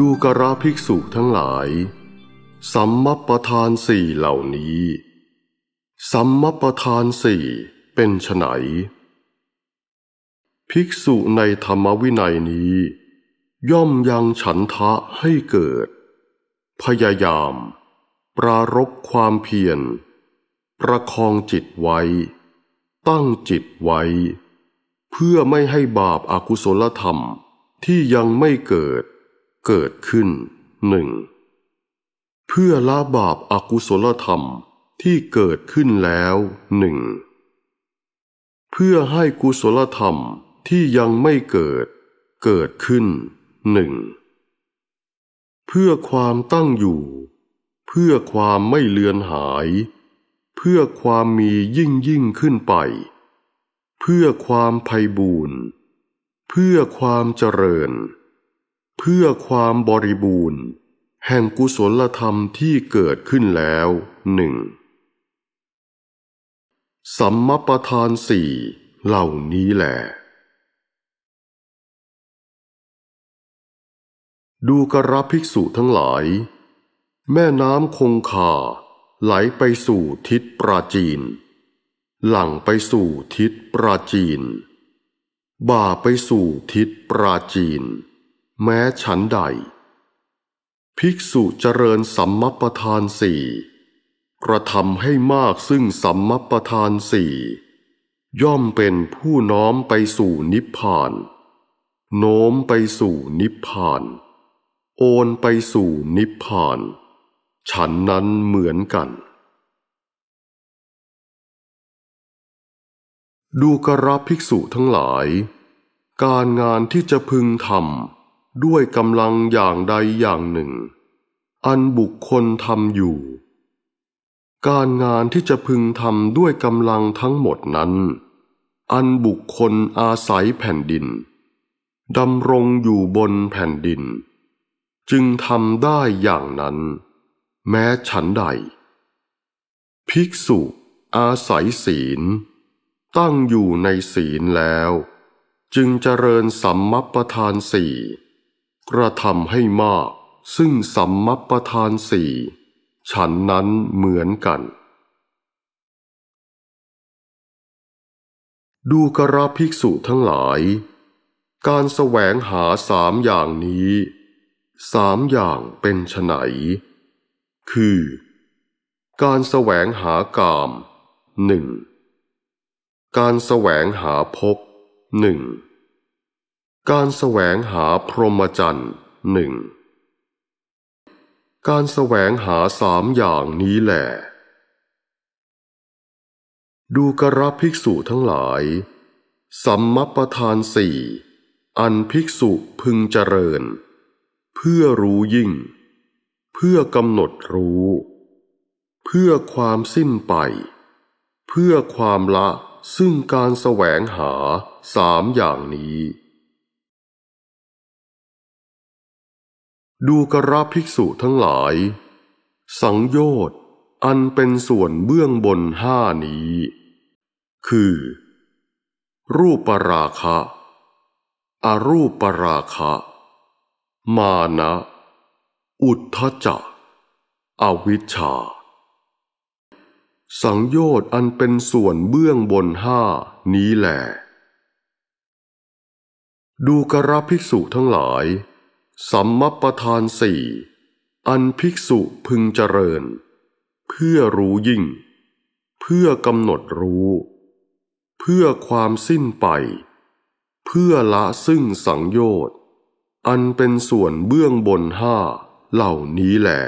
ดูกระภิกษุทั้งหลาย สัมมประธานสี่เหล่านี้ สัมมประธานสี่เป็นไนภิกษุในธรรมวินัยนี้ ย่อมยังฉันทะให้เกิด พยายาม ปรารบความเพียร ประคองจิตไว้ ตั้งจิตไว้ เพื่อไม่ให้บาปอากุศลธรรมที่ยังไม่เกิดเกิดขึ้นหนึ่งเพื่อละบาปอากุศลธรรมที่เกิดขึ้นแล้วหนึ่งเพื่อให้กุศลธรรมที่ยังไม่เกิดเกิดขึ้นหนึ่งเพื่อความตั้งอยู่ เพื่อความไม่เลือนหาย เพื่อความมียิ่งยิ่งขึ้นไป เพื่อความไพ่บูรณ์เพื่อความเจริญเพื่อความบริบูรณ์ แห่งกุศลธรรมที่เกิดขึ้นแล้ว หนึ่ง สัมมประธานสี่เหล่านี้แหละดูกระภิกษุทั้งหลาย แม่น้ำคงคาไหลไปสู่ทิศปราจีน หลังไปสู่ทิศปราจีนบ่าไปสู่ทิศปราจีนแม้ฉันใด ภิกษุเจริญสัมมปทานสี่กระทำให้มากซึ่งสัมมปทานสี่ย่อมเป็นผู้น้อมไปสู่นิพพาน โน้มไปสู่นิพพาน โอนไปสู่นิพพาน ฉันนั้นเหมือนกัน ดูกระรับภิกษุทั้งหลาย การงานที่จะพึงทำด้วยกำลังอย่างใดอย่างหนึ่ง อันบุคคลทำอยู่ การงานที่จะพึงทำด้วยกำลังทั้งหมดนั้น อันบุคคลอาศัยแผ่นดินดำรงอยู่บนแผ่นดิน จึงทำได้อย่างนั้น แม้ฉันใด ภิกษุ อาศัยศีล ตั้งอยู่ในศีลแล้ว จึงเจริญสัมมัปทานสี่กระทำให้มากซึ่งสัมมปทานสี่ ฉันนั้นเหมือนกัน ดูกระภิกษุทั้งหลาย การแสวงหาสามอย่างนี้ สามอย่างเป็นไฉนคือการแสวงหากามหนึ่ง การแสวงหาภพหนึ่งการแสวงหาพรหมจรรย์หนึ่ง การแสวงหาสามอย่างนี้แหละ ดูกระภิกษุทั้งหลายสัมมัปทานสี่ อันภิกษุพึงเจริญ เพื่อรู้ยิ่ง เพื่อกำหนดรู้ เพื่อความสิ้นไป เพื่อความละ ซึ่งการแสวงหาสามอย่างนี้ดูกราภิกษุทั้งหลาย สังโยชน์อันเป็นส่วนเบื้องบนห้านี้ คือ รูปปราคะ อรูปปราคะ มานะ อุทธจักอวิชชา สังโยชน์อันเป็นส่วนเบื้องบนห้านี้แหละดูกราภิกษุทั้งหลายสัมมประธานสี่ อันภิกษุพึงเจริญ เพื่อรู้ยิ่ง เพื่อกำหนดรู้ เพื่อความสิ้นไป เพื่อละซึ่งสังโยชน์อันเป็นส่วนเบื้องบนห้าเหล่านี้แหละ